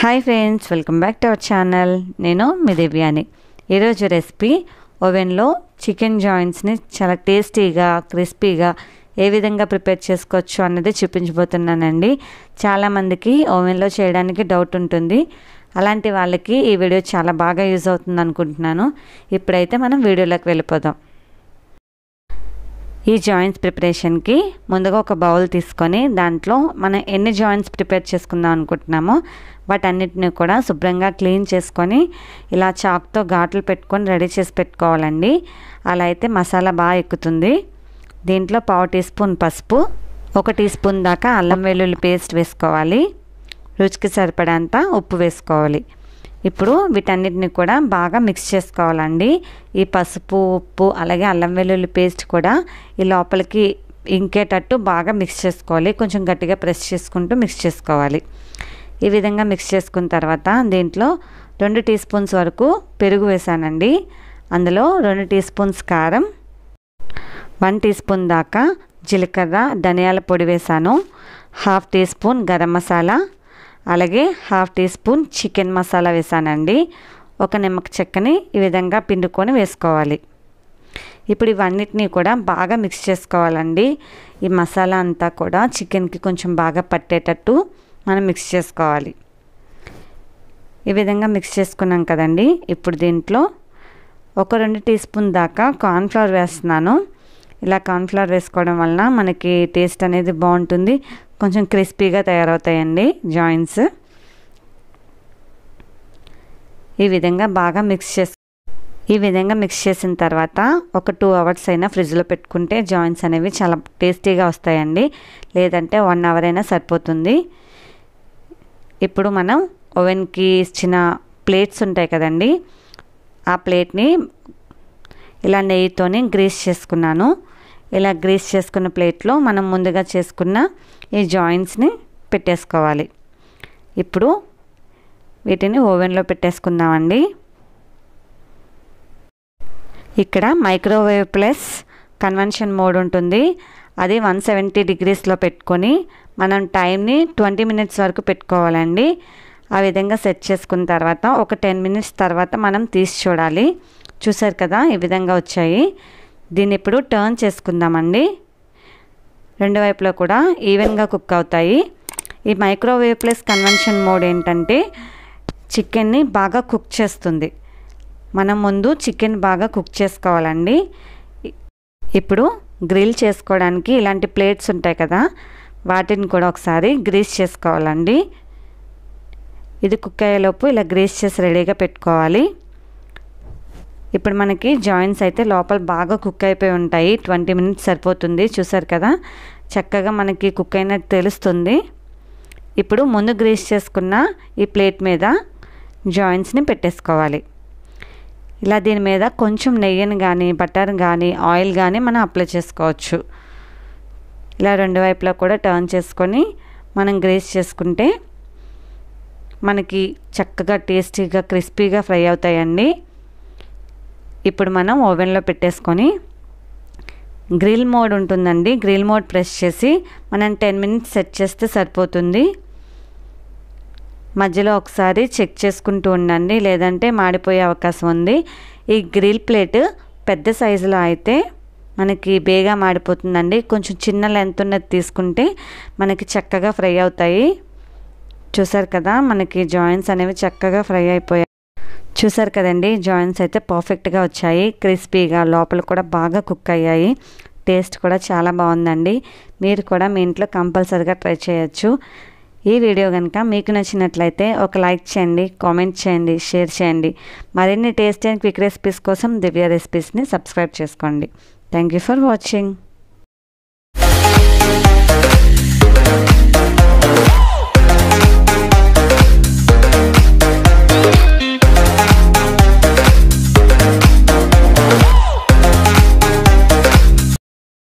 hi friends welcome back to our channel నేను మీ దివ్యాని ఈరోజు రెసిపీ ఓవెన్లో చికెన్ జాయింట్స్ని చాలా టేస్టీగా క్రిస్పీగా ఏ విధంగా ప్రిపేర్ చేసుకోవచ్చు అన్నది చూపించబోతున్నానండి చాలామందికి ఓవెన్లో చేయడానికి డౌట్ ఉంటుంది అలాంటి వాళ్ళకి ఈ వీడియో చాలా బాగా యూజ్ అవుతుంది అనుకుంటున్నాను ఇప్పుడైతే మనం వీడియోలోకి వెళ్ళిపోదాం ఈ జాయింట్స్ ప్రిపరేషన్కి ముందుగా ఒక బౌల్ తీసుకొని దాంట్లో మనం ఎన్ని జాయింట్స్ ప్రిపేర్ చేసుకుందాం అనుకుంటున్నామో వాటన్నిటిని కూడా శుభ్రంగా క్లీన్ చేసుకొని ఇలా చాక్తో ఘాట్లు పెట్టుకొని రెడీ చేసి పెట్టుకోవాలండి అలా అయితే మసాలా బాగా ఎక్కుతుంది దీంట్లో పావు టీ స్పూన్ పసుపు ఒక టీ స్పూన్ దాకా అల్లం వెల్లుల్లి పేస్ట్ వేసుకోవాలి రుచికి సరిపడంత ఉప్పు వేసుకోవాలి ఇప్పుడు వీటన్నిటిని కూడా బాగా మిక్స్ చేసుకోవాలండి ఈ పసుపు ఉప్పు అలాగే అల్లం వెల్లుల్లి పేస్ట్ కూడా ఈ లోపలికి ఇంకేటట్టు బాగా మిక్స్ చేసుకోవాలి కొంచెం గట్టిగా ప్రెస్ చేసుకుంటూ మిక్స్ చేసుకోవాలి ఈ విధంగా మిక్స్ చేసుకున్న తర్వాత దీంట్లో రెండు టీ స్పూన్స్ వరకు పెరుగు వేసానండి అందులో రెండు టీ స్పూన్స్ కారం వన్ టీ స్పూన్ దాకా జీలకర్ర ధనియాల పొడి వేసాను half teaspoon garam masala అలాగే half teaspoon chicken masala వేసానండి ఒక నిమ్మక చెక్కని ఈ విధంగా పిండుకొని వేసుకోవాలి ఇప్పుడు ఇవన్నిటినీ కూడా బాగా మిక్స్ చేసుకోవాలండి ఈ మసాలా అంతా కూడా చికెన్కి కొంచెం బాగా పట్టేటట్టు మనం మిక్స్ చేసుకోవాలి ఈ విధంగా మిక్స్ చేసుకున్నాం కదండి ఇప్పుడు దీంట్లో ఒక రెండు టీ స్పూన్ దాకా కార్న్ఫ్లవర్ వేస్తున్నాను ఇలా కార్న్ఫ్లవర్ వేసుకోవడం వలన మనకి టేస్ట్ అనేది బాగుంటుంది కొంచెం క్రిస్పీగా తయారవుతాయండి జాయింట్స్ ఈ విధంగా బాగా మిక్స్ చేసు ఈ విధంగా మిక్స్ చేసిన తర్వాత ఒక టూ అవర్స్ అయినా ఫ్రిడ్జ్లో పెట్టుకుంటే జాయింట్స్ అనేవి చాలా టేస్టీగా వస్తాయండి లేదంటే వన్ అవర్ అయినా సరిపోతుంది ఇప్పుడు మనం ఓవెన్కి ఇచ్చిన ప్లేట్స్ ఉంటాయి కదండి ఆ ప్లేట్ని ఇలా నెయ్యితోనే గ్రీస్ చేసుకున్నాను ఇలా గ్రీస్ చేసుకున్న ప్లేట్లో మనం ముందుగా చేసుకున్న ఈ జాయింట్స్ని పెట్టేసుకోవాలి ఇప్పుడు వీటిని ఓవెన్లో పెట్టేసుకుందామండి ఇక్కడ మైక్రోవేవ్ ప్లస్ కన్వెన్షన్ మోడ్ ఉంటుంది అది వన్ సెవెంటీ డిగ్రీస్లో పెట్టుకొని మనం టైంని ట్వంటీ మినిట్స్ వరకు పెట్టుకోవాలండి ఆ విధంగా సెట్ చేసుకున్న తర్వాత ఒక టెన్ మినిట్స్ తర్వాత మనం తీసి చూడాలి చూసారు కదా ఈ విధంగా వచ్చాయి దీన్ని ఇప్పుడు టర్న్ చేసుకుందామండి రెండు వైపులో కూడా ఈవెన్గా కుక్ అవుతాయి ఈ మైక్రోవేవ్ ప్లస్ కన్వెన్షన్ మోడ్ ఏంటంటే చికెన్ని బాగా కుక్ చేస్తుంది మనం ముందు చికెన్ బాగా కుక్ చేసుకోవాలండి ఇప్పుడు గ్రిల్ చేసుకోవడానికి ఇలాంటి ప్లేట్స్ ఉంటాయి కదా వాటిని కూడా ఒకసారి గ్రీస్ చేసుకోవాలండి ఇది కుక్ అయ్యేలోపు ఇలా గ్రీస్ చేసి రెడీగా పెట్టుకోవాలి ఇప్పుడు మనకి జాయింట్స్ అయితే లోపల బాగా కుక్ అయిపోయి ఉంటాయి ట్వంటీ మినిట్స్ సరిపోతుంది చూసారు కదా చక్కగా మనకి కుక్ అయినట్టు తెలుస్తుంది ఇప్పుడు ముందు గ్రీస్ చేసుకున్న ఈ ప్లేట్ మీద జాయింట్స్ని పెట్టేసుకోవాలి ఇలా దీని మీద కొంచెం నెయ్యిని కానీ బటర్ కానీ ఆయిల్ కానీ మనం అప్లై చేసుకోవచ్చు ఇలా రెండు వైపులా కూడా టర్న్ చేసుకొని మనం గ్రేస్ చేసుకుంటే మనకి చక్కగా టేస్టీగా క్రిస్పీగా ఫ్రై అవుతాయండి ఇప్పుడు మనం ఓవెన్లో పెట్టేసుకొని గ్రిల్ మోడ్ ఉంటుందండి గ్రిల్ మోడ్ ప్రెస్ చేసి మనం టెన్ మినిట్స్ సెట్ చేస్తే సరిపోతుంది మధ్యలో ఒకసారి చెక్ చేసుకుంటూ ఉండండి లేదంటే మాడిపోయే అవకాశం ఉంది ఈ గ్రిల్ ప్లేట్ పెద్ద సైజులో అయితే మనకి బేగా మాడిపోతుందండి కొంచెం చిన్న లెంత్ ఉన్నది తీసుకుంటే మనకి చక్కగా ఫ్రై అవుతాయి చూసారు కదా మనకి జాయింట్స్ అనేవి చక్కగా ఫ్రై అయిపోయాయి చూసారు కదండి జాయింట్స్ అయితే పర్ఫెక్ట్గా వచ్చాయి క్రిస్పీగా లోపల కూడా బాగా కుక్ అయ్యాయి టేస్ట్ కూడా చాలా బాగుందండి మీరు కూడా మీ ఇంట్లో కంపల్సరీగా ట్రై చేయొచ్చు ఈ వీడియో కనుక మీకు నచ్చినట్లయితే ఒక లైక్ చేయండి కామెంట్ చేయండి షేర్ చేయండి మరిన్ని టేస్ట్ అండ్ క్విక్ రెసిపీస్ కోసం దివ్య రెసిపీస్ని సబ్స్క్రైబ్ చేసుకోండి థ్యాంక్ యూ ఫర్ వాచింగ్